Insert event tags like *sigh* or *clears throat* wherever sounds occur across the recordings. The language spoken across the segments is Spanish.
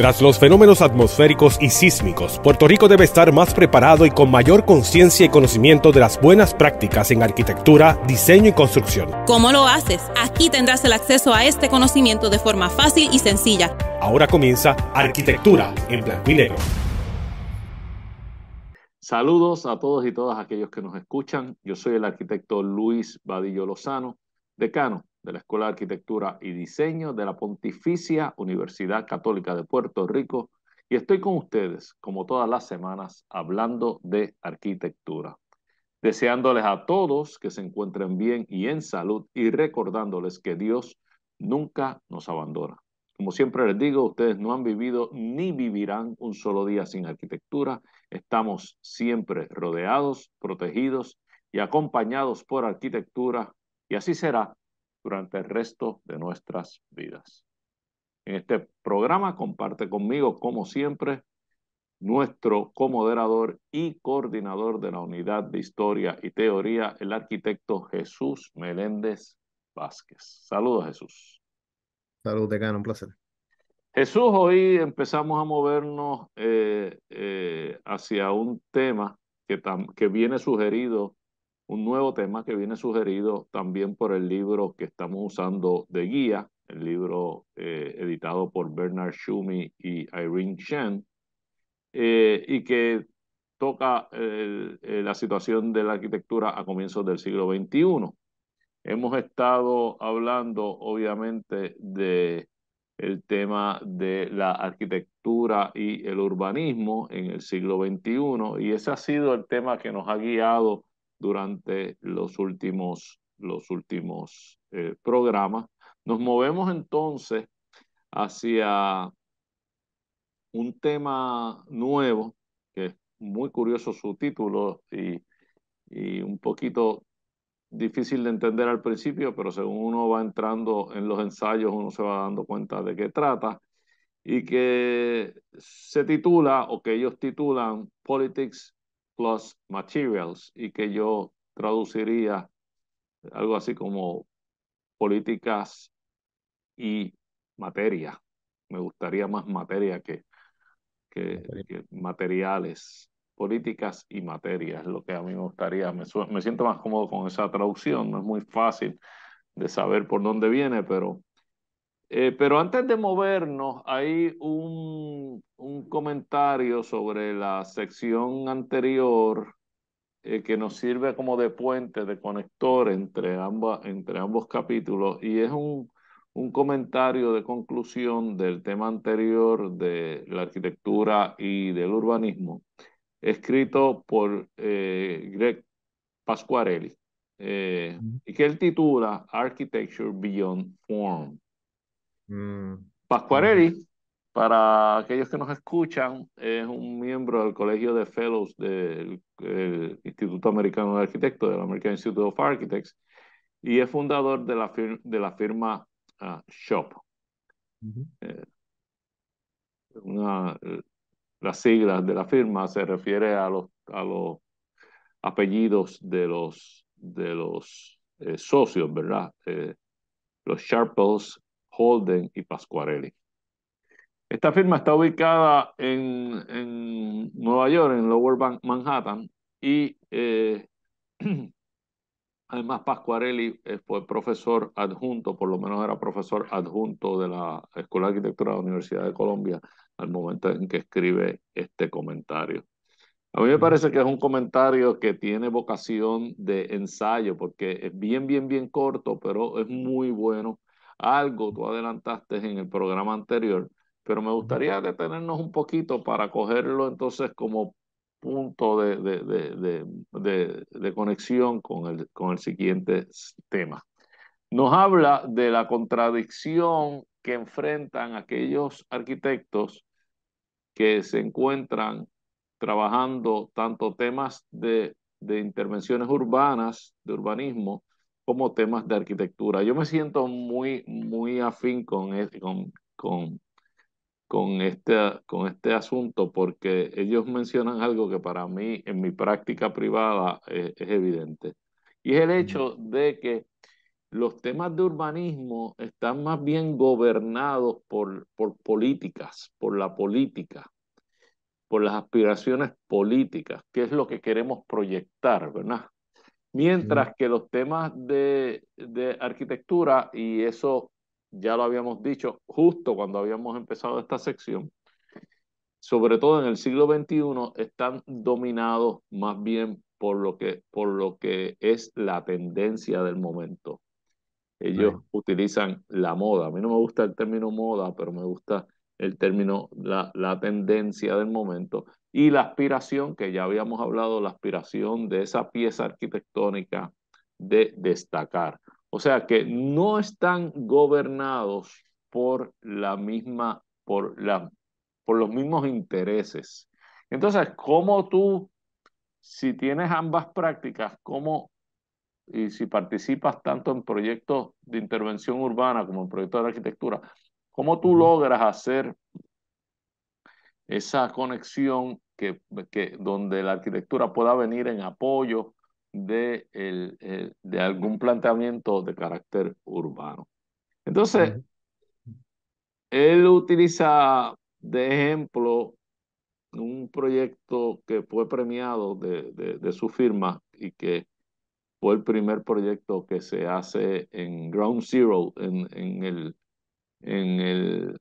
Tras los fenómenos atmosféricos y sísmicos, Puerto Rico debe estar más preparado y con mayor conciencia y conocimiento de las buenas prácticas en arquitectura, diseño y construcción. ¿Cómo lo haces? Aquí tendrás el acceso a este conocimiento de forma fácil y sencilla. Ahora comienza Arquitectura en Blanco y Saludos a todos y todas aquellos que nos escuchan. Yo soy el arquitecto Luis Vadillo Lozano, decano de la Escuela de Arquitectura y Diseño de la Pontificia Universidad Católica de Puerto Rico y estoy con ustedes, como todas las semanas, hablando de arquitectura. Deseándoles a todos que se encuentren bien y en salud y recordándoles que Dios nunca nos abandona. Como siempre les digo, ustedes no han vivido ni vivirán un solo día sin arquitectura. Estamos siempre rodeados, protegidos y acompañados por arquitectura y así será durante el resto de nuestras vidas. En este programa comparte conmigo, como siempre, nuestro comoderador y coordinador de la Unidad de Historia y Teoría, el arquitecto Jesús Meléndez Vázquez. Saludos, Jesús. Saludos, decano, un placer. Jesús, hoy empezamos a movernos eh, eh, hacia un tema que, que viene sugerido un nuevo tema que viene sugerido también por el libro que estamos usando de guía, el libro eh, editado por Bernard Schumi y Irene Chen, eh, y que toca eh, la situación de la arquitectura a comienzos del siglo XXI. Hemos estado hablando, obviamente, de el tema de la arquitectura y el urbanismo en el siglo XXI, y ese ha sido el tema que nos ha guiado durante los últimos, los últimos eh, programas. Nos movemos entonces hacia un tema nuevo, que es muy curioso su título y, y un poquito difícil de entender al principio, pero según uno va entrando en los ensayos, uno se va dando cuenta de qué trata, y que se titula, o que ellos titulan, Politics plus materials y que yo traduciría algo así como políticas y materia. Me gustaría más materia que, que, materiales. Políticas y materia es lo que a mí me gustaría. me siento más cómodo con esa traducción. No es muy fácil de saber por dónde viene, pero eh, pero antes de movernos, hay un, comentario sobre la sección anterior eh, que nos sirve como de puente, de conector entre, ambas, entre ambos capítulos y es un, un comentario de conclusión del tema anterior de la arquitectura y del urbanismo, escrito por eh, Greg Pasquarelli, y que él titula Architecture Beyond Form. Mm. Pascuarelli, para aquellos que nos escuchan, es un miembro del Colegio de Fellows del eh, Instituto Americano de Arquitectos, del American Institute of Architects, y es fundador de la, de la firma ah, SHOP. Eh, eh, las siglas de la firma se refiere a los, a los apellidos de los, de los socios, ¿verdad? los Sharples, Holden y Pasquarelli. Esta firma está ubicada en, Nueva York, en Lower Manhattan, y eh, *clears throat* además Pasquarelli fue profesor adjunto, por lo menos era profesor adjunto de la Escuela de Arquitectura de la Universidad de Colombia al momento en que escribe este comentario. A mí me parece que es un comentario que tiene vocación de ensayo, porque es bien, bien, bien corto, pero es muy bueno algo tú adelantaste en el programa anterior, pero me gustaría detenernos un poquito para cogerlo entonces como punto de, de, conexión con el, con el siguiente tema. Nos habla de la contradicción que enfrentan aquellos arquitectos que se encuentran trabajando tanto temas de, de intervenciones urbanas, de urbanismo, como temas de arquitectura. Yo me siento muy, muy afín e, con, con, con, este, con este asunto porque ellos mencionan algo que para mí en mi práctica privada e, es, evidente. Y es el hecho de que los temas de urbanismo están más bien gobernados por, por políticas, por la política, por las aspiraciones políticas, que es lo que queremos proyectar, ¿verdad? Mientras que los temas de, arquitectura, y eso ya lo habíamos dicho justo cuando habíamos empezado esta sección, sobre todo en el siglo XXI, están dominados más bien por lo que, por lo que es la tendencia del momento. Ellos utilizan la moda. A mí no me gusta el término moda, pero me gusta el término, la tendencia del momento. Y la aspiración, que ya habíamos hablado, la aspiración de esa pieza arquitectónica de destacar. O sea que no están gobernados por la misma, por, la, por los mismos intereses. Entonces, ¿cómo tú, si tienes ambas prácticas, cómo y si participas tanto en proyectos de intervención urbana como en proyectos de arquitectura, cómo tú logras hacer esa conexión que, que, donde la arquitectura pueda venir en apoyo de, el, de algún planteamiento de carácter urbano. Entonces, él utiliza de ejemplo un proyecto que fue premiado de, su firma y que fue el primer proyecto que se hace en Ground Zero, en, en el, en el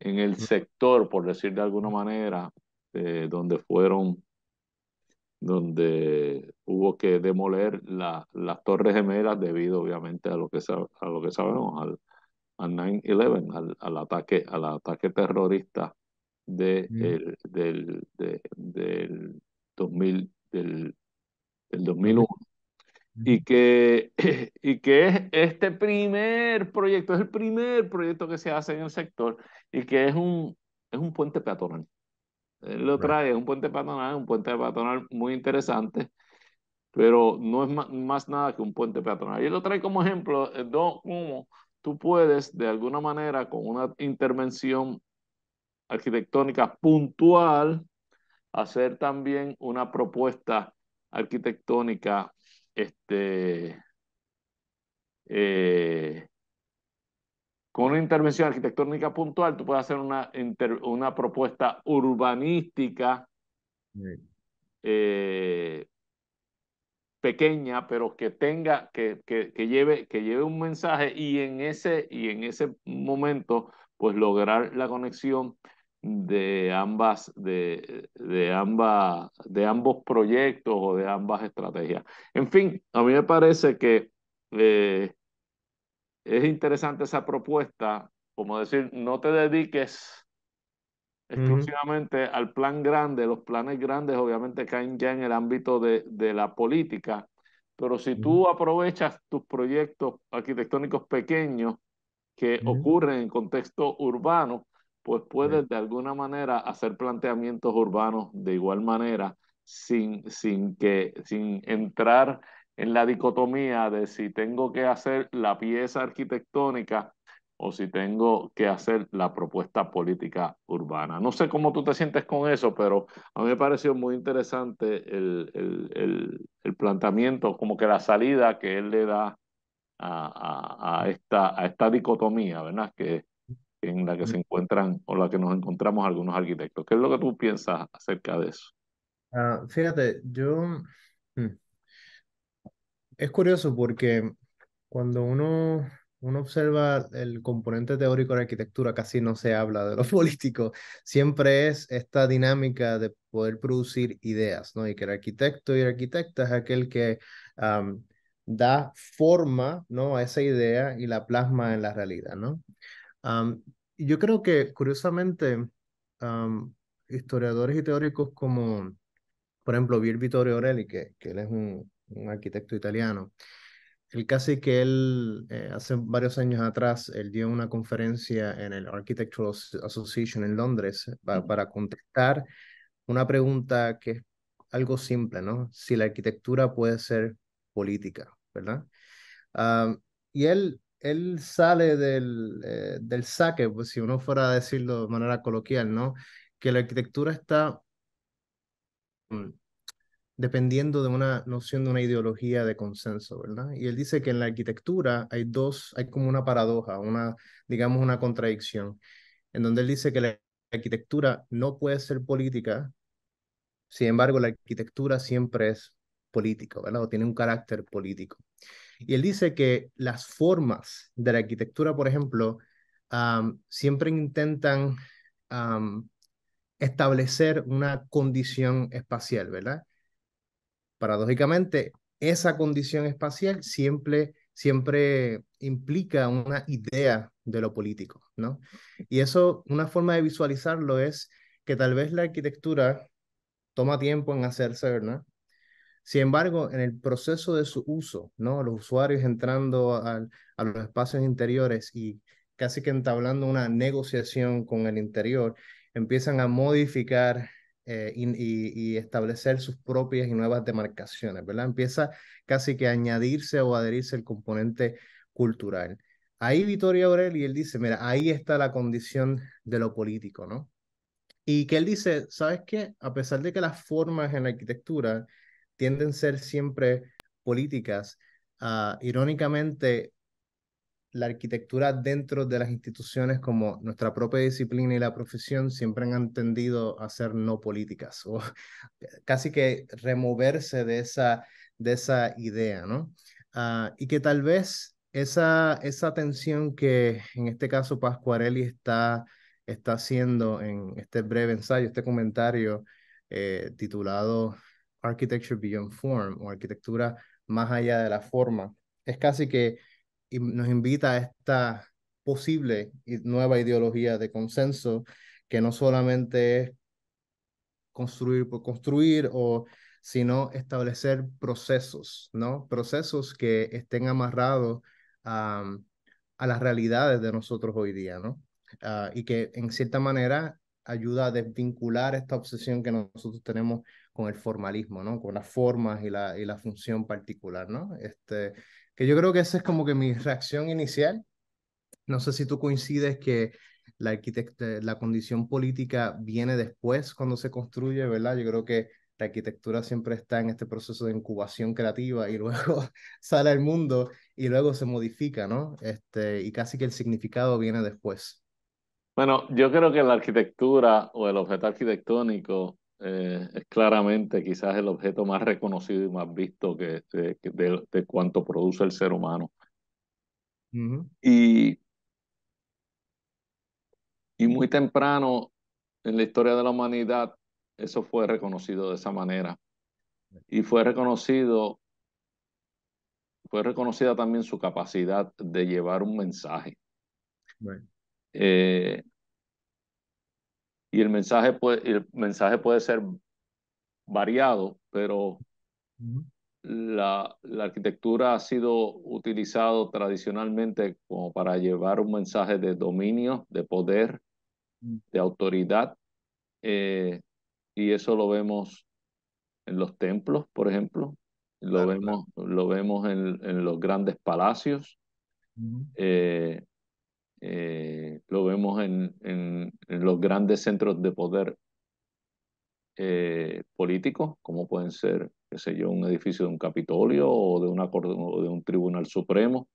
en el sector, por decir de alguna manera, eh, donde fueron, donde hubo que demoler la, las torres gemelas debido obviamente a lo que, a lo que sabemos, al, al 9-11, al, al, ataque, al ataque terrorista de, el, del, del, 2000, del 2001 y que, *laughs* y que es este primer proyecto, es el primer proyecto que se hace en el sector y que es un, es un puente peatonal. Él lo trae, es un puente peatonal, un puente peatonal muy interesante, pero no es más, nada que un puente peatonal. Y él lo trae como ejemplo, de tú puedes de alguna manera con una intervención arquitectónica puntual hacer también una propuesta arquitectónica este, eh, con una intervención arquitectónica puntual, tú puedes hacer una, una propuesta urbanística eh, pequeña, pero que tenga, que, que, lleve, que lleve un mensaje y en ese, y en ese momento, pues lograr la conexión de ambas, de, ambas, de ambos proyectos o de ambas estrategias. En fin, a mí me parece que eh, es interesante esa propuesta, como decir, no te dediques exclusivamente al plan grande, los planes grandes obviamente caen ya en el ámbito de, la política, pero si tú aprovechas tus proyectos arquitectónicos pequeños que ocurren en contexto urbano, pues puedes de alguna manera hacer planteamientos urbanos de igual manera sin, sin, que, sin entrar en la dicotomía de si tengo que hacer la pieza arquitectónica o si tengo que hacer la propuesta política urbana. No sé cómo tú te sientes con eso, pero a mí me pareció muy interesante el, el, planteamiento, como que la salida que él le da a, esta, a esta dicotomía, ¿verdad? Que en la que se encuentran o la que nos encontramos algunos arquitectos. ¿Qué es lo que tú piensas acerca de eso? Ah, fíjate, yo... Mm, es curioso porque cuando uno, uno observa el componente teórico de la arquitectura, casi no se habla de lo *laughs* político. Siempre es esta dinámica de poder producir ideas, ¿no? Y que el arquitecto y arquitecta es aquel que da forma, ¿no? A esa idea y la plasma en la realidad, ¿no? yo creo que, curiosamente, historiadores y teóricos como, por ejemplo, Bill Vittorio Orelli, que, él es un, arquitecto italiano, él casi que él, eh, hace varios años atrás, él dio una conferencia en el Architectural Association en Londres eh, para, contestar una pregunta que es algo simple, ¿no? Si la arquitectura puede ser política, ¿verdad? y él él sale del, eh, del saque, pues si uno fuera a decirlo de manera coloquial, ¿no? Que la arquitectura está mm, dependiendo de una noción de una ideología de consenso, ¿verdad? Y él dice que en la arquitectura hay dos, hay como una paradoja, una, digamos, una contradicción, en donde él dice que la arquitectura no puede ser política, sin embargo, la arquitectura siempre es política, ¿verdad? O tiene un carácter político. Y él dice que las formas de la arquitectura, por ejemplo, siempre intentan establecer una condición espacial, ¿verdad? Paradójicamente, esa condición espacial siempre, siempre implica una idea de lo político, ¿no? Y eso, una forma de visualizarlo es que tal vez la arquitectura toma tiempo en hacerse, ¿verdad? Sin embargo, en el proceso de su uso, ¿no? los usuarios entrando al, a los espacios interiores y casi que entablando una negociación con el interior, empiezan a modificar eh, y, y, establecer sus propias y nuevas demarcaciones, ¿verdad? Empieza casi que a añadirse o adherirse el componente cultural. Ahí Vittorio Aureli, él dice, mira, ahí está la condición de lo político, ¿no? Y que él dice, ¿sabes qué? A pesar de que las formas en la arquitectura tienden a ser siempre políticas. Ah, irónicamente, la arquitectura dentro de las instituciones como nuestra propia disciplina y la profesión siempre han tendido a ser no políticas *laughs* o casi que removerse de esa, de esa idea, ¿no? Ah, y que tal vez esa, esa tensión que en este caso Pascuarelli está, está haciendo en este breve ensayo, este comentario eh, titulado Architecture Beyond Form o arquitectura más allá de la forma. Es casi que nos invita a esta posible nueva ideología de consenso que no solamente es construir por construir o sino establecer procesos, ¿no? Procesos que estén amarrados a, las realidades de nosotros hoy día, ¿no? Ah, y que en cierta manera ayuda a desvincular esta obsesión que nosotros tenemos con el formalismo, ¿no? Con las formas y la, y la función particular, ¿no? Este, que yo creo que esa es como que mi reacción inicial. No sé si tú coincides que la, la condición política viene después cuando se construye, ¿verdad? Yo creo que la arquitectura siempre está en este proceso de incubación creativa y *laughs* luego sale al mundo y luego se modifica, ¿no? Este, y casi que el significado viene después. Bueno, yo creo que la arquitectura o el objeto arquitectónico eh, es claramente quizás el objeto más reconocido y más visto que, de, cuanto produce el ser humano. y, y muy temprano en la historia de la humanidad eso fue reconocido de esa manera. Y fue reconocido, fue reconocida también su capacidad de llevar un mensaje. Eh, y el mensaje puede, el mensaje puede ser variado, pero la, la, arquitectura ha sido utilizado tradicionalmente como para llevar un mensaje de dominio, de poder, mm. de autoridad, eh, y eso lo vemos en los templos, por ejemplo, lo, vemos, lo vemos en, los grandes palacios, eh, lo vemos en, en, los grandes centros de poder eh, políticos, como pueden ser, qué sé yo, un edificio de un Capitolio o de, una, de un Tribunal Supremo.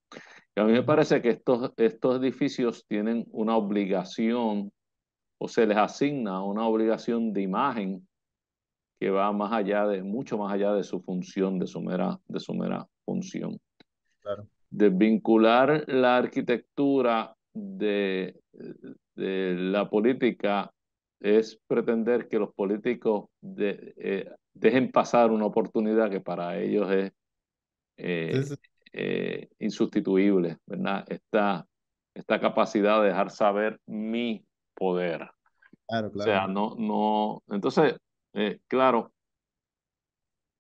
Y a mí me parece que estos, estos edificios tienen una obligación o se les asigna una obligación de imagen que va más allá de, mucho más allá de su función, de su mera, de su función. Claro. Desvincular la arquitectura de, de la política es pretender que los políticos de, eh, dejen pasar una oportunidad que para ellos es eh, eh, insustituible, ¿verdad? Esta, capacidad de dejar saber mi poder. O sea, no, no, entonces, claro,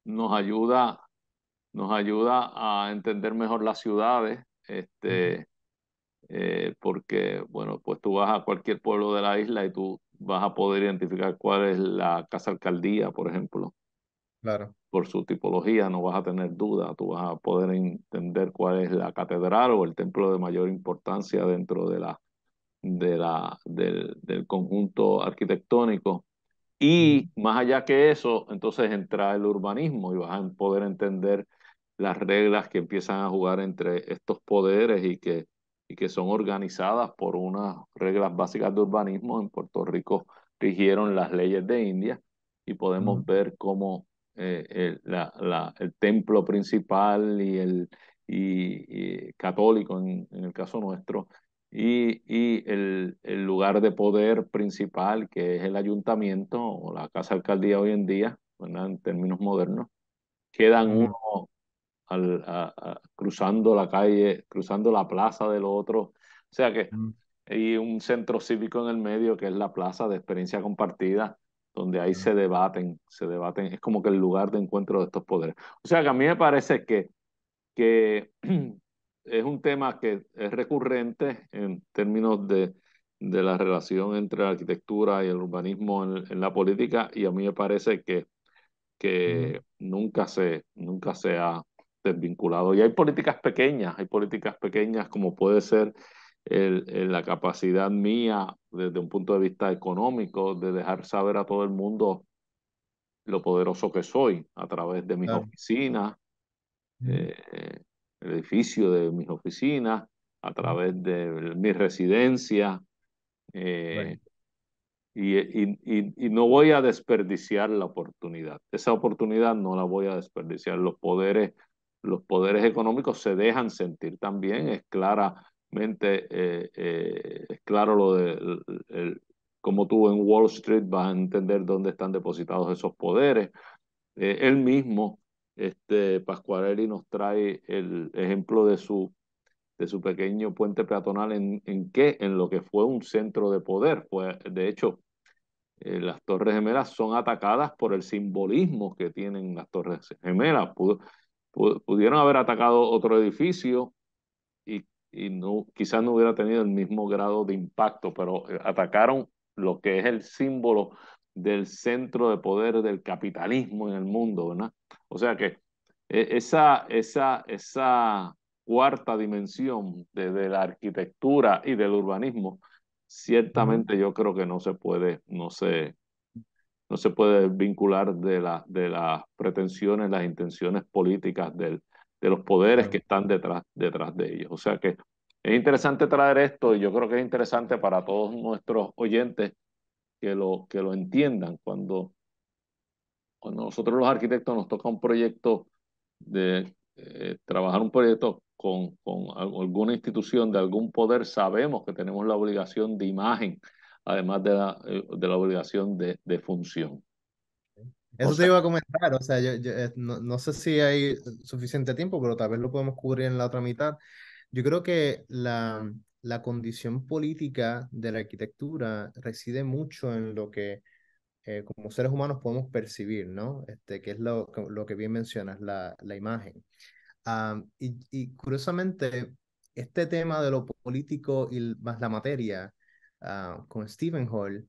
nos ayuda, nos ayuda a entender mejor las ciudades, este, eh, porque, bueno, pues tú vas a cualquier pueblo de la isla y tú vas a poder identificar cuál es la casa alcaldía, por ejemplo. Claro. Por su tipología no vas a tener duda, tú vas a poder entender cuál es la catedral o el templo de mayor importancia dentro de la, de la, del, del conjunto arquitectónico. Y más allá que eso, entonces entra el urbanismo y vas a poder entender las reglas que empiezan a jugar entre estos poderes y que y que son organizadas por unas reglas básicas de urbanismo. En Puerto Rico rigieron las leyes de India y podemos mm. ver cómo eh, el, la, la, el, templo principal y el y, católico en, en, el caso nuestro y, y el, el, lugar de poder principal que es el ayuntamiento o la casa alcaldía hoy en día en términos modernos quedan mm. uno al, cruzando la calle, cruzando la plaza del otro O sea que mm. hay un centro cívico en el medio que es la plaza de experiencia compartida, donde ahí mm. se debaten, se debaten, es como que el lugar de encuentro de estos poderes. O sea que a mí me parece que, que *clears throat* es un tema que es recurrente en términos de, de la relación entre la arquitectura y el urbanismo en, la política y a mí me parece que, que mm. nunca, se, nunca se ha vinculado Y hay políticas pequeñas, hay políticas pequeñas como puede ser la capacidad mía desde un punto de vista económico de dejar saber a todo el mundo lo poderoso que soy a través de mis oficinas, eh, el edificio de mis oficinas, a través de mi residencia. Eh, y, no voy a desperdiciar la oportunidad. Esa oportunidad no la voy a desperdiciar. Los poderes los poderes económicos se dejan sentir también, es claramente, eh, eh, es claro lo de el, como tú en Wall Street vas a entender dónde están depositados esos poderes. Eh, él mismo, este, nos trae el ejemplo de su, de su pequeño puente peatonal en, en qué, en lo que fue un centro de poder. Fue, pues, de hecho, las Torres Gemelas son atacadas por el simbolismo que tienen las Torres Gemelas. Pudo, pudieron haber atacado otro edificio y, y no, quizás no hubiera tenido el mismo grado de impacto, pero eh, atacaron lo que es el símbolo del centro de poder del capitalismo en el mundo, ¿verdad? O sea que e, esa, esa, esa cuarta dimensión de, de la arquitectura y del urbanismo, ciertamente yo creo que no se puede, no se, no se puede vincular de, de las pretensiones, las intenciones políticas del, de los poderes que están detrás, detrás de ellos. O sea que es interesante traer esto y yo creo que es interesante para todos nuestros oyentes que lo, que lo entiendan. Cuando, cuando nosotros los arquitectos nos toca un proyecto de eh, trabajar un proyecto con, con alguna institución de algún poder, sabemos que tenemos la obligación de imagen además de la, eh, de la obligación de, de función. Eso se te iba a comentar, o sea, yo, yo eh, no, sé si hay suficiente tiempo, pero tal vez lo podemos cubrir en la otra mitad. Yo creo que la, la condición política de la arquitectura reside mucho en lo que eh, como seres humanos podemos percibir, ¿no? Este, que es lo, lo que bien mencionas, la, la imagen. Ah, y, y, curiosamente, este tema de lo político y más la materia Ah, con Stephen Hall,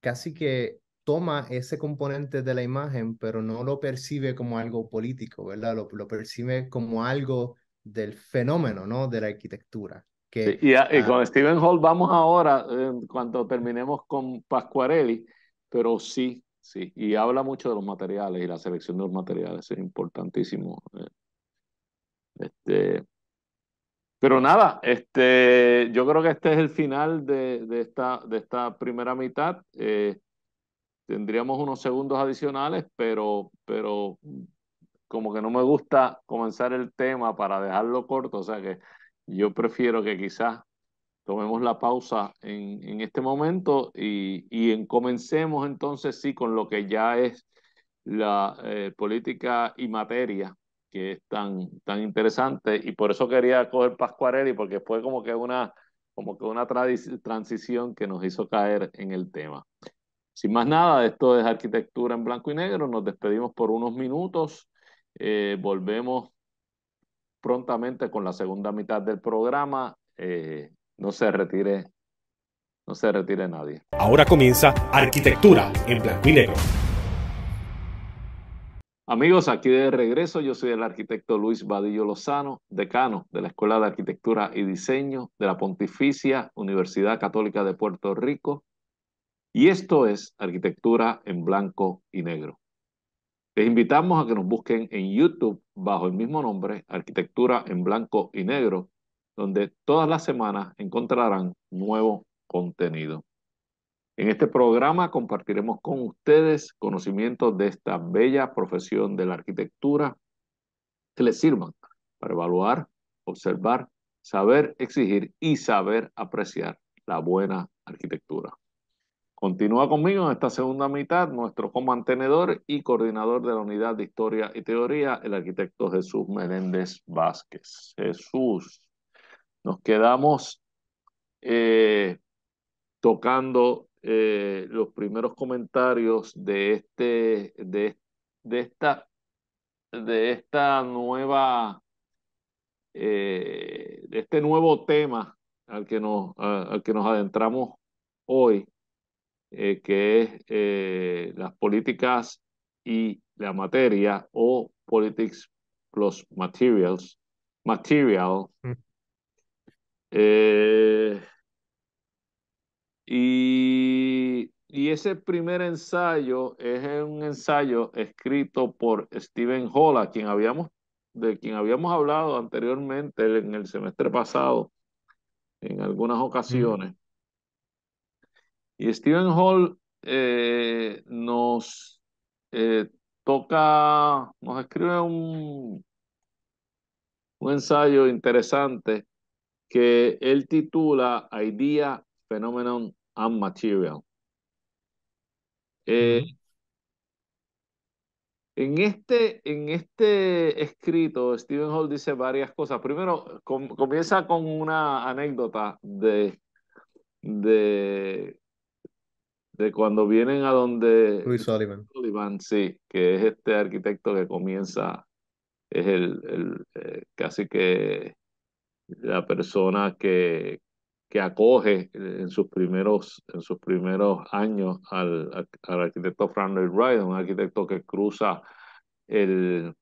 casi que toma ese componente de la imagen, pero no lo percibe como algo político, ¿verdad? Lo, lo percibe como algo del fenómeno, ¿no? De la arquitectura. y, ah, con Stephen Hall vamos ahora, cuando terminemos con pascuarelli pero sí, sí, y habla mucho de los materiales y la selección de los materiales, es importantísimo. Eh, este, pero nada, este, yo creo que este es el final de, esta, de esta primera mitad. Eh, tendríamos unos segundos adicionales, pero, pero como que no me gusta comenzar el tema para dejarlo corto, o sea que yo prefiero que quizás tomemos la pausa en, este momento y, comencemos entonces sí con lo que ya es la eh, política y materia que es tan, tan interesante y por eso quería coger Pascuarelli porque fue como que una, como que una transición que nos hizo caer en el tema. Sin más nada, esto es arquitectura en blanco y negro, nos despedimos por unos minutos, eh, volvemos prontamente con la segunda mitad del programa, eh, no se retire. No se retire nadie. Ahora comienza Arquitectura en blanco y negro. Amigos, aquí de regreso, yo soy el arquitecto Luis Vadillo Lozano, decano de la Escuela de Arquitectura y Diseño de la Pontificia Universidad Católica de Puerto Rico, y esto es Arquitectura en Blanco y Negro. Les invitamos a que nos busquen en YouTube bajo el mismo nombre, Arquitectura en Blanco y Negro, donde todas las semanas encontrarán nuevo contenido. En este programa compartiremos con ustedes conocimientos de esta bella profesión de la arquitectura que les sirvan para evaluar, observar, saber exigir y saber apreciar la buena arquitectura. Continúa conmigo en esta segunda mitad nuestro comantenedor y coordinador de la Unidad de Historia y Teoría, el arquitecto Jesús Menéndez Vázquez. Jesús, nos quedamos eh, tocando eh, los primeros comentarios de, este, de, de, esta, de esta nueva, eh, de este nuevo tema al que nos, al que nos adentramos hoy, eh, que es las políticas y la materia o politics plus materials, material. Mm. Y, ese primer ensayo es un ensayo escrito por Steven Holla quien habíamos, de quien habíamos hablado anteriormente en el semestre pasado, en algunas ocasiones. Y Steven Hall eh, nos eh, toca, nos escribe un, un ensayo interesante que él titula Idea Phenomenon and Material. Eh, en este, en este escrito, Stephen Hall dice varias cosas. Primero, comienza con una anécdota de, de, de cuando vienen a donde... Luis Sullivan. Sullivan, sí, que es este arquitecto que comienza, es el, el eh, casi que la persona que, que acoge en sus primeros, en sus primeros años al, arquitecto Frank Lloyd Wright, un arquitecto que cruza el,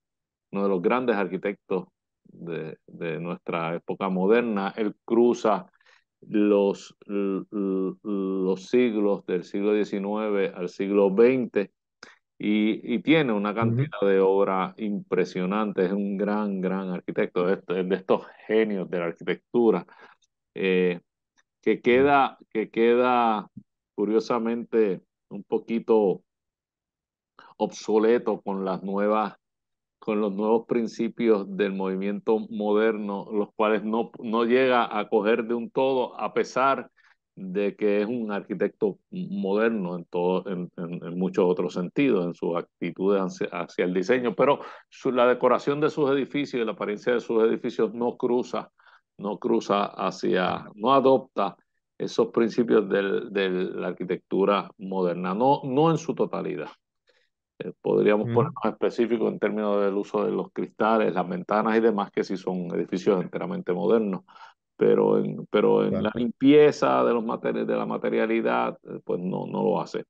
uno de los grandes arquitectos de, de nuestra época moderna, él cruza los, los siglos del siglo XIX al siglo XX y, tiene una cantidad de obras impresionante, es un gran, gran arquitecto, es, de estos genios de la arquitectura. Eh, que queda, que queda curiosamente un poquito obsoleto con las nuevas con los nuevos principios del movimiento moderno, los cuales no, no llega a coger de un todo, a pesar de que es un arquitecto moderno en, todo, en, muchos otros sentidos, en su actitud hacia, el diseño, pero la decoración de sus edificios y la apariencia de sus edificios no cruza no cruza hacia, no adopta esos principios de la arquitectura moderna, no, no en su totalidad. Eh, podríamos ponernos específicos específico en términos del uso de los cristales, las ventanas y demás, que sí son edificios enteramente modernos, pero en, pero en la limpieza de, los de la materialidad, eh, pues no, no lo hace.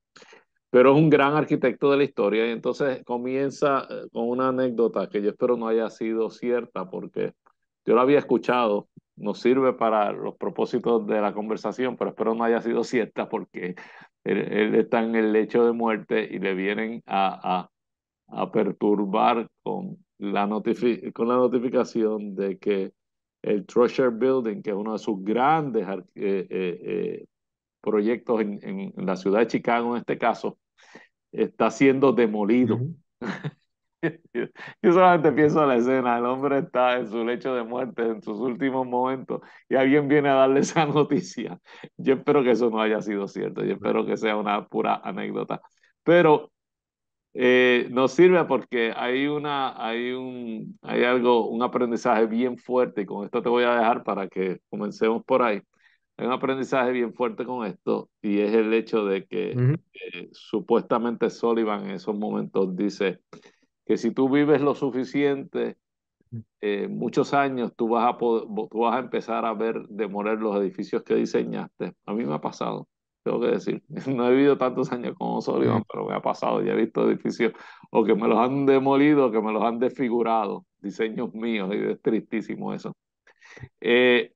Pero es un gran arquitecto de la historia y entonces comienza eh, con una anécdota que yo espero no haya sido cierta porque yo lo había escuchado, nos sirve para los propósitos de la conversación, pero espero no haya sido cierta porque él, está en el lecho de muerte y le vienen a, a, a perturbar con la, con la notificación de que el Treasure Building, que es uno de sus grandes eh, eh, eh, proyectos en, la ciudad de Chicago en este caso, está siendo demolido. *laughs* Yo solamente pienso en la escena, el hombre está en su lecho de muerte, en sus últimos momentos, y alguien viene a darle esa noticia. Yo espero que eso no haya sido cierto, yo espero que sea una pura anécdota. Pero eh, nos sirve porque hay, una, hay, un, hay algo, un aprendizaje bien fuerte, y con esto te voy a dejar para que comencemos por ahí. Hay un aprendizaje bien fuerte con esto, y es el hecho de que eh, supuestamente Sullivan en esos momentos dice que si tú vives lo suficiente, eh, muchos años, tú vas, a tú vas a empezar a ver demoler los edificios que diseñaste. A mí me ha pasado, tengo que decir. *laughs* No he vivido tantos años como Osorio, pero me ha pasado. Ya he visto edificios o que me los han demolido que me los han desfigurado. Diseños míos, y es tristísimo eso. Eh,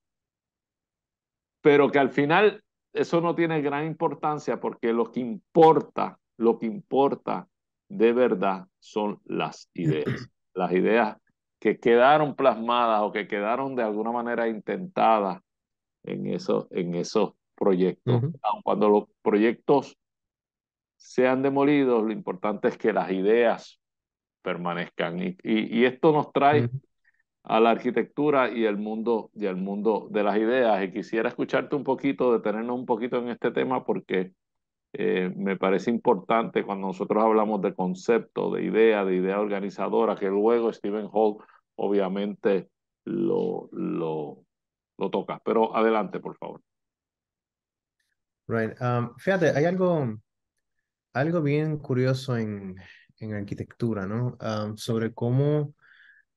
pero que al final eso no tiene gran importancia porque lo que importa, lo que importa de verdad son las ideas. *clears throat* Las ideas que quedaron plasmadas o que quedaron de alguna manera intentadas en, eso, en esos proyectos. Cuando los proyectos sean demolidos, lo importante es que las ideas permanezcan. Y, esto nos trae a la arquitectura y el mundo, y el mundo de las ideas. Y quisiera escucharte un poquito, detenernos un poquito en este tema, porque eh, me parece importante cuando nosotros hablamos de concepto, de idea, de idea organizadora, que luego Stephen Hall obviamente lo, lo, lo toca. Pero adelante, por favor. Right. Um, fíjate, hay algo, algo bien curioso en, en arquitectura, ¿no? Um, sobre cómo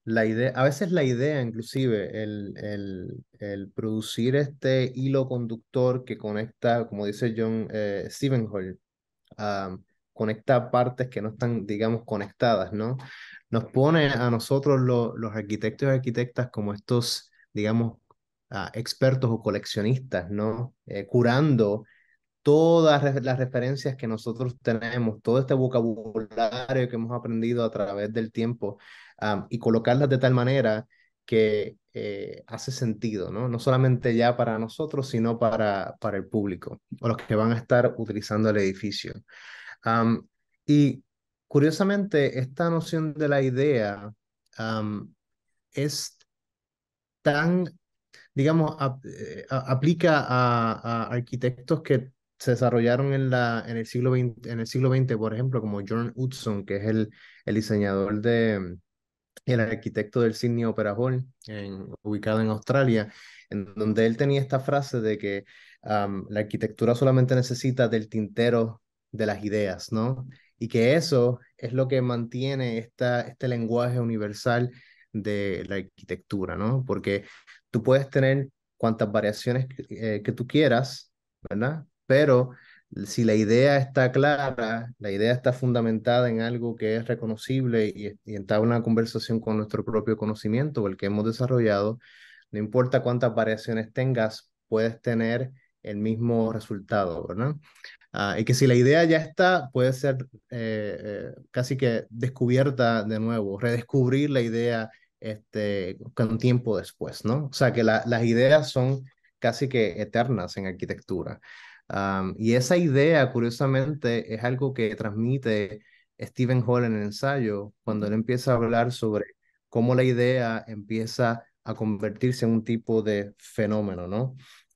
la idea, a veces la idea, inclusive, el, el, producir este hilo conductor que conecta, como dice John eh, ah, conecta partes que no están, digamos, conectadas, ¿no? Nos pone a nosotros los arquitectos y arquitectas como estos, digamos, ah, expertos o coleccionistas, ¿no? Eh, curando todas las referencias que nosotros tenemos, todo este vocabulario que hemos aprendido a través del tiempo y colocarlas de tal manera que eh, hace sentido, ¿no? No solamente ya para nosotros, sino para, para el público o los que van a estar utilizando el edificio. y curiosamente, esta noción de la idea es tan, digamos, eh, aplica a, a arquitectos que se desarrollaron en, la, en, el siglo XX, en el siglo por ejemplo, como John Hudson, que es el, el diseñador de el arquitecto del Sydney Opera Hall, en, ubicado en Australia, en donde él tenía esta frase de que la arquitectura solamente necesita del tintero de las ideas, ¿no? Y que eso es lo que mantiene esta, este lenguaje universal de la arquitectura, ¿no? Porque tú puedes tener cuantas variaciones eh, que tú quieras, ¿verdad? pero si la idea está clara, la idea está fundamentada en algo que es reconocible y, está en una conversación con nuestro propio conocimiento o el que hemos desarrollado, no importa cuántas variaciones tengas, puedes tener el mismo resultado, ¿verdad? Ah, y que si la idea ya está, puede ser eh, eh, casi que descubierta de nuevo, redescubrir la idea este, con tiempo después, ¿no? O sea, que las ideas son casi que eternas en arquitectura y esa idea, curiosamente, es algo que transmite Stephen Hall en el ensayo, cuando él empieza a hablar sobre cómo la idea empieza a convertirse en un tipo de fenómeno, ¿no?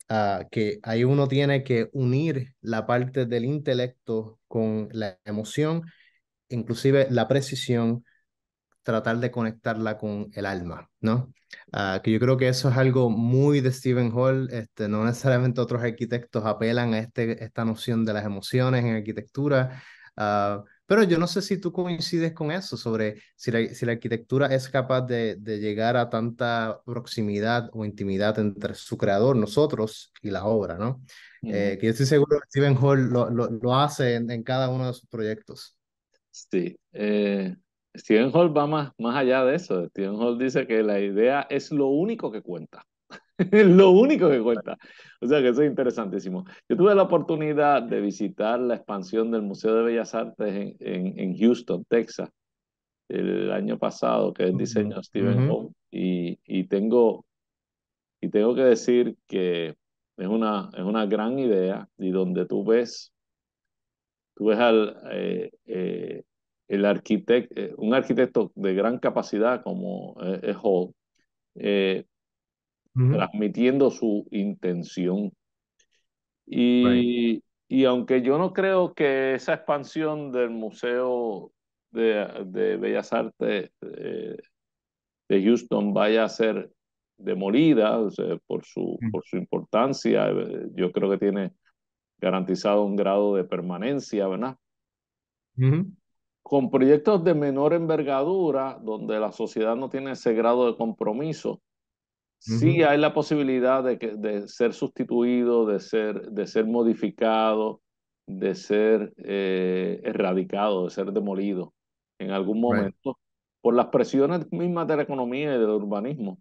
Ah, que ahí uno tiene que unir la parte del intelecto con la emoción, inclusive la precisión, tratar de conectarla con el alma, ¿no? Ah, que yo creo que eso es algo muy de Stephen Hall, este, no necesariamente otros arquitectos apelan a este, esta noción de las emociones en arquitectura, ah, pero yo no sé si tú coincides con eso, sobre si la, si la arquitectura es capaz de, de llegar a tanta proximidad o intimidad entre su creador, nosotros, y la obra, ¿no? Eh, que yo estoy seguro que Stephen Hall lo, lo, lo hace en, en, cada uno de sus proyectos. Sí, eh, Stephen Hall va más, más allá de eso. Stephen Hall dice que la idea es lo único que cuenta. *laughs* lo único que cuenta. O sea que eso es interesantísimo. Yo tuve la oportunidad de visitar la expansión del Museo de Bellas Artes en, en, Houston, Texas, el año pasado, que es el diseño Steven Stephen Hall. Y, y, tengo, y tengo que decir que es una, es una gran idea y donde tú ves, tú ves al... Eh, eh, el arquitecto, eh, un arquitecto de gran capacidad como eh, es Hall, eh, transmitiendo su intención. Y, aunque yo no creo que esa expansión del Museo de, de Bellas Artes de Houston vaya a ser demolida por, su, por su importancia, yo creo que tiene garantizado un grado de permanencia, ¿verdad? con proyectos de menor envergadura, donde la sociedad no tiene ese grado de compromiso, sí hay la posibilidad de, que, de ser sustituido, de ser, de ser modificado, de ser eh, erradicado, de ser demolido en algún momento por las presiones mismas de la economía y del urbanismo.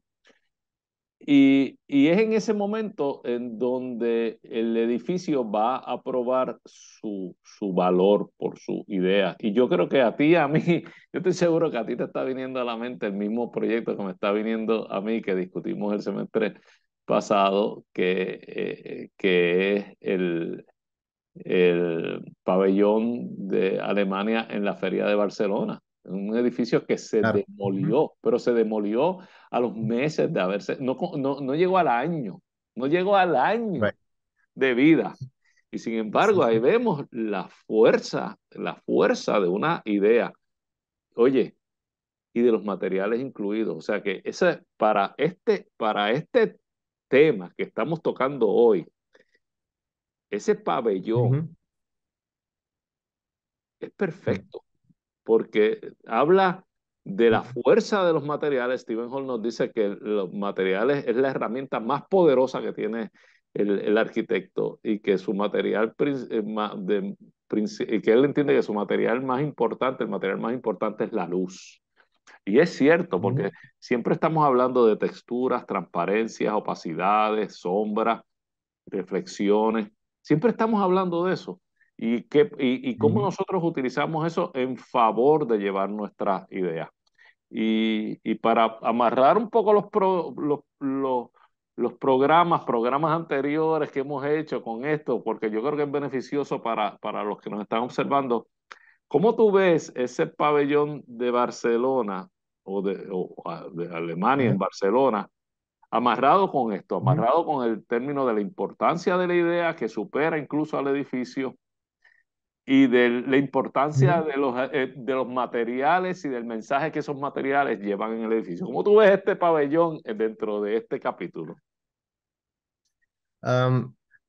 Y, es en ese momento en donde el edificio va a probar su, su valor por su idea. Y yo creo que a ti, a mí, *laughs* yo estoy seguro que a ti te está viniendo a la mente el mismo proyecto que me está viniendo a mí, que discutimos el semestre pasado, que, eh, que es el, el pabellón de Alemania en la Feria de Barcelona un edificio que se demolió, pero se demolió a los meses de haberse, no, no, llegó al año, no llegó al año de vida. Y sin embargo, ahí vemos la fuerza, la fuerza de una idea. Oye, y de los materiales incluidos. O sea que ese, para, este, para este tema que estamos tocando hoy, ese pabellón es perfecto porque habla de la fuerza de los materiales. Stephen Hall nos dice que los materiales es la herramienta más poderosa que tiene el, arquitecto y que su material eh, él entiende que su material más importante, el material más importante es la luz. Y es cierto, porque siempre estamos hablando de texturas, transparencias, opacidades, sombras, reflexiones. Siempre estamos hablando de eso y, qué, y, y cómo nosotros utilizamos eso en favor de llevar nuestra idea? Y, y para amarrar un poco los, los, los, los, programas, programas anteriores que hemos hecho con esto, porque yo creo que es beneficioso para, para los que nos están observando, ¿cómo tú ves ese pabellón de Barcelona o de, o de Alemania en Barcelona? amarrado con esto, amarrado con el término de la importancia de la idea que supera incluso al edificio, y de la importancia de los, eh, eh, de los materiales y del mensaje que esos materiales llevan en el edificio. ¿Cómo tú ves este pabellón eh, dentro de este capítulo?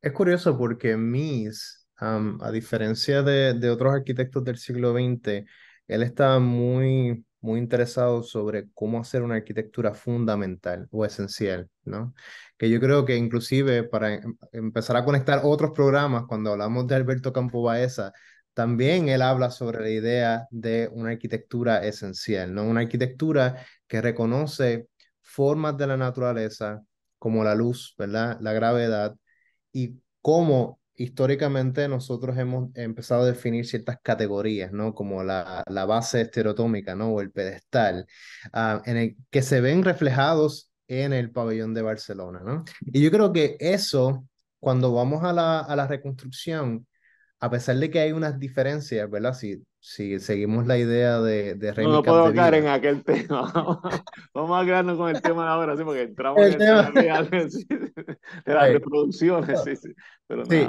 es curioso porque Mies, a diferencia de, de, otros arquitectos del siglo XX, él estaba muy, muy interesado sobre cómo hacer una arquitectura fundamental o esencial, ¿no? Que yo creo que inclusive para em, empezar a conectar otros programas, cuando hablamos de Alberto Campo Baeza, también él habla sobre la idea de una arquitectura esencial, ¿no? Una arquitectura que reconoce formas de la naturaleza como la luz, ¿verdad? La gravedad y cómo históricamente nosotros hemos empezado a definir ciertas categorías, ¿no? Como la, la base estereotómica, ¿no? O el pedestal, ah, en el que se ven reflejados en el pabellón de Barcelona, ¿no? Y yo creo que eso, cuando vamos a la, a la reconstrucción, a pesar de que hay unas diferencias, ¿verdad? Si, si seguimos la idea de, de No, puedo caer en aquel tema. *laughs* Vamos a quedarnos con el tema ahora, sí, porque entramos el en el tema de, *laughs* de las reproducciones. Sí, sí. Pero, sí,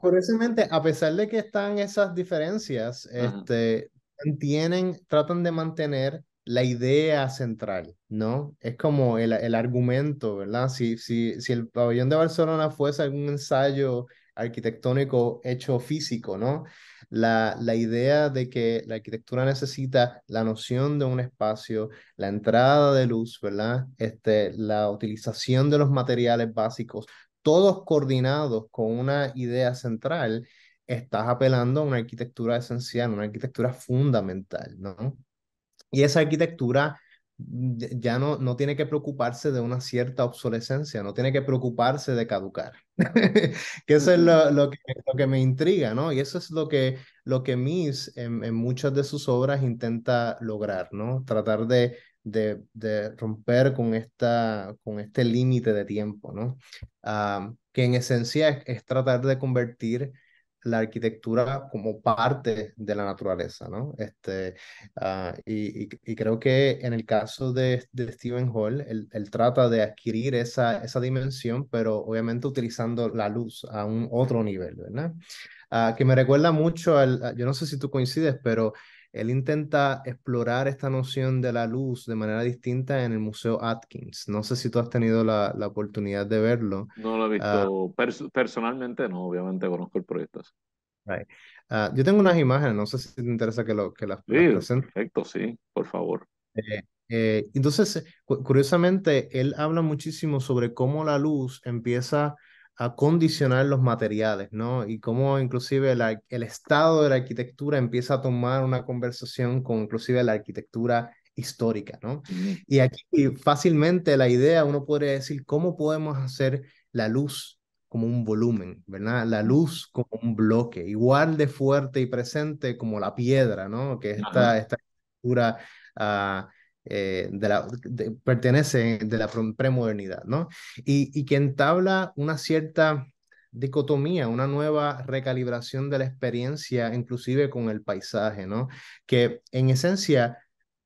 curiosamente, a pesar de que están esas diferencias, este, tienen, tratan de mantener la idea central, ¿no? Es como el, el argumento, ¿verdad? Si, si, si el pabellón de Barcelona fuese algún ensayo arquitectónico hecho físico, ¿no? La, la, idea de que la arquitectura necesita la noción de un espacio, la entrada de luz, ¿verdad? Este, la utilización de los materiales básicos, todos coordinados con una idea central, estás apelando a una arquitectura esencial, una arquitectura fundamental, ¿no? Y esa arquitectura ya no, no tiene que preocuparse de una cierta obsolescencia, no tiene que preocuparse de caducar. *laughs* que eso es lo, mm. lo, que, me intriga, ¿no? Y eso es lo que, lo que Mies en, muchas de sus obras intenta lograr, ¿no? Tratar de, de, romper con, esta, con este límite de tiempo, ¿no? Ah, que en esencia es tratar de convertir la arquitectura como parte de la naturaleza, ¿no? Este, ah, y, y, creo que en el caso de, de Stephen Hall, él, él, trata de adquirir esa, esa dimensión, pero obviamente utilizando la luz a un otro nivel, ¿verdad? Ah, que me recuerda mucho al, yo no sé si tú coincides, pero él intenta explorar esta noción de la luz de manera distinta en el Museo Atkins. No sé si tú has tenido la, oportunidad de verlo. No lo he ah, visto personalmente, no, obviamente conozco el proyecto. Ah, yo tengo unas imágenes, no sé si te interesa que, lo, que las, sí, Perfecto, sí, por favor. Eh, eh, entonces, curiosamente, él habla muchísimo sobre cómo la luz empieza a condicionar los materiales, ¿no? Y cómo inclusive el estado de la arquitectura empieza a tomar una conversación con inclusive la arquitectura histórica, ¿no? Y aquí fácilmente la idea, uno podría decir, ¿cómo podemos hacer la luz como un volumen, ¿verdad? La luz como un bloque, igual de fuerte y presente como la piedra, ¿no? Que esta, esta arquitectura... Ah, eh, de la, pertenece de la premodernidad, ¿no? Y, y que entabla una cierta dicotomía, una nueva recalibración de la experiencia, inclusive con el paisaje, ¿no? Que en esencia,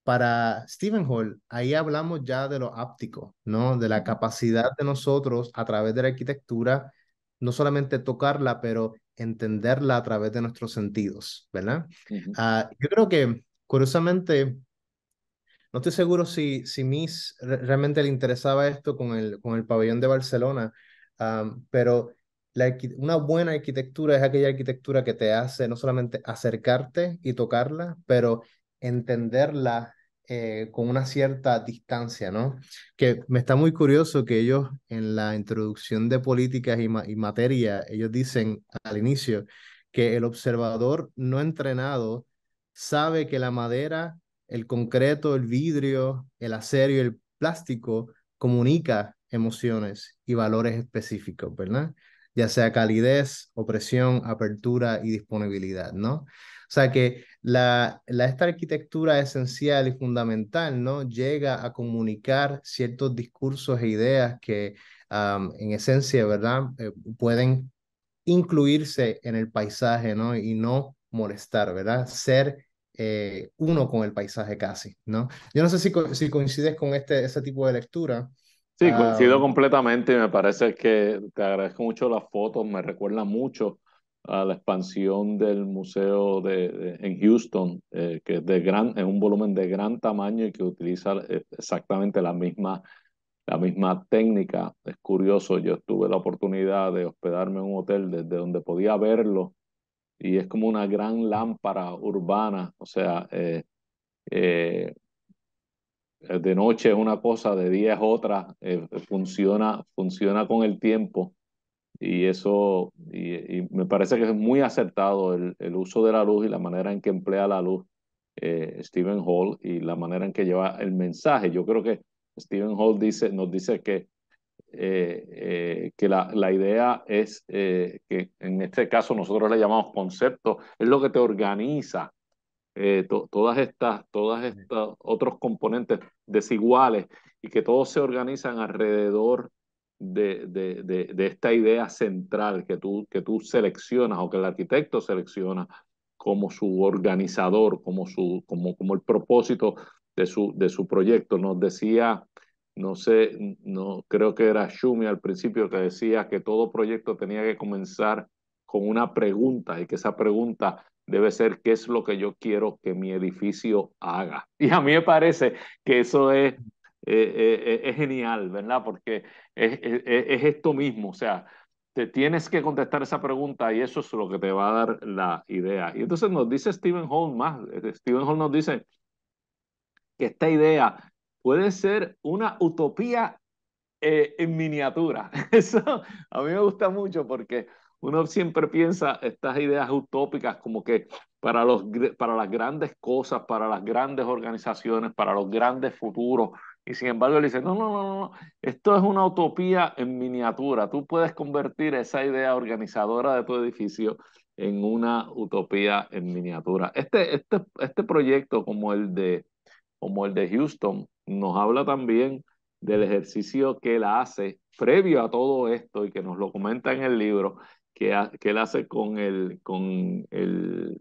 para Stephen Hall, ahí hablamos ya de lo áptico, ¿no? De la capacidad de nosotros a través de la arquitectura, no solamente tocarla, pero entenderla a través de nuestros sentidos, ¿verdad? Ah, yo creo que, curiosamente, no estoy seguro si, si Miss realmente le interesaba esto con el, con el pabellón de Barcelona, pero la, una buena arquitectura es aquella arquitectura que te hace no solamente acercarte y tocarla, pero entenderla eh, con una cierta distancia, ¿no? Que me está muy curioso que ellos en la introducción de políticas y, y materia, ellos dicen al inicio que el observador no entrenado sabe que la madera el concreto, el vidrio, el acero y el plástico comunica emociones y valores específicos, ¿verdad? Ya sea calidez, opresión, apertura y disponibilidad, ¿no? O sea que la, esta arquitectura esencial y fundamental, ¿no? Llega a comunicar ciertos discursos e ideas que en esencia, ¿verdad? Eh, pueden incluirse en el paisaje, ¿no? Y no molestar, ¿verdad? Ser eh, uno con el paisaje casi, ¿no? Yo no sé si, si coincides con este, ese tipo de lectura. Sí, ah, coincido completamente y me parece que te agradezco mucho las fotos, me recuerda mucho a la expansión del museo de, en Houston, eh, que es, de gran, es un volumen de gran tamaño y que utiliza eh, exactamente la misma, la misma técnica. Es curioso, yo tuve la oportunidad de hospedarme en un hotel desde donde podía verlo y es como una gran lámpara urbana, o sea, eh, eh, eh, de noche es una cosa, de día es otra, funciona, funciona con el tiempo y eso, y, me parece que es muy acertado el, uso de la luz y la manera en que emplea la luz Stephen Hall y la manera en que lleva el mensaje. Yo creo que Stephen Hall dice, nos dice que eh, eh, que la, la, idea es, eh, que en este caso nosotros le llamamos concepto, es lo que te organiza todas estas, todas estas otros componentes desiguales y que todos se organizan alrededor de, de, esta idea central que tú, que tú seleccionas o que el arquitecto selecciona como su organizador, como, su, como, como el propósito de su, de su proyecto. Nos decía no sé, no, creo que era Shumi al principio que decía que todo proyecto tenía que comenzar con una pregunta y que esa pregunta debe ser qué es lo que yo quiero que mi edificio haga. *laughs* Y a mí me parece que eso es, eh, eh, es genial, ¿verdad? Porque es, es, esto mismo, o sea, te tienes que contestar esa pregunta y eso es lo que te va a dar la idea. Y entonces nos dice Stephen Hall más, eh, Stephen Hall nos dice que esta idea puede ser una utopía eh, en miniatura. *laughs* Eso a mí me gusta mucho porque uno siempre piensa estas ideas utópicas como que para, los, para las grandes cosas, para las grandes organizaciones, para los grandes futuros. Y sin embargo, le dice, no, no, no, no, esto es una utopía en miniatura. Tú puedes convertir esa idea organizadora de tu edificio en una utopía en miniatura. Este, este, este proyecto como el de como el de Houston, nos habla también del ejercicio que él hace previo a todo esto y que nos lo comenta en el libro, que, que él hace con el, con el,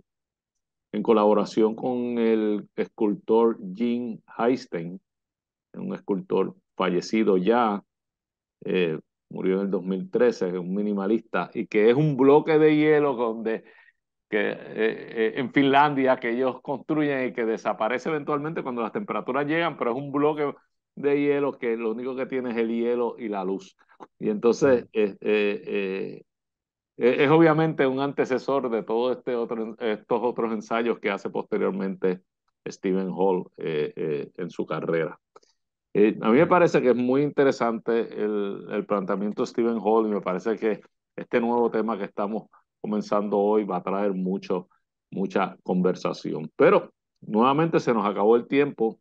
en colaboración con el escultor Gene Heisten, un escultor fallecido ya, eh, murió en el 2013, un minimalista, y que es un bloque de hielo donde eh, eh, en Finlandia, que ellos construyen y que desaparece eventualmente cuando las temperaturas llegan, pero es un bloque de hielo que lo único que tiene es el hielo y la luz. Y entonces eh, e, es obviamente un antecesor de todos este otro, estos otros ensayos que hace posteriormente Stephen Hall en su carrera. a mí me parece que es muy interesante el, el planteamiento de Stephen Hall y me parece que este nuevo tema que estamos comenzando hoy va a traer mucho, mucha conversación. Pero nuevamente se nos acabó el tiempo.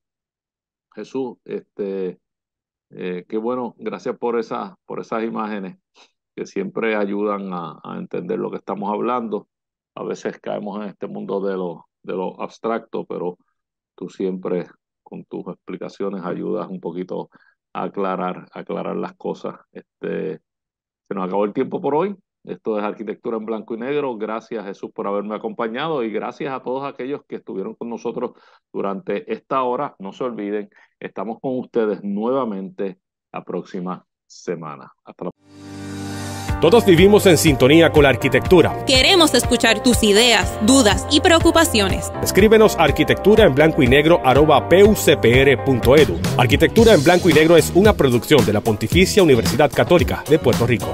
Jesús, este, eh, qué bueno, gracias por, esas, por esas imágenes que siempre ayudan a, entender lo que estamos hablando. A veces caemos en este mundo de lo, de lo abstracto, pero tú siempre con tus explicaciones ayudas un poquito a aclarar, aclarar las cosas. Este, se nos acabó el tiempo por hoy. Esto es Arquitectura en Blanco y Negro. Gracias Jesús por haberme acompañado y gracias a todos aquellos que estuvieron con nosotros durante esta hora. No se olviden, estamos con ustedes nuevamente la próxima semana. Hasta todos vivimos en sintonía con la arquitectura. Queremos escuchar tus ideas, dudas y preocupaciones. Escríbenos a arquitectura en blanco y negro arroba pucpr.edu. Arquitectura en blanco y negro es una producción de la Pontificia Universidad Católica de Puerto Rico.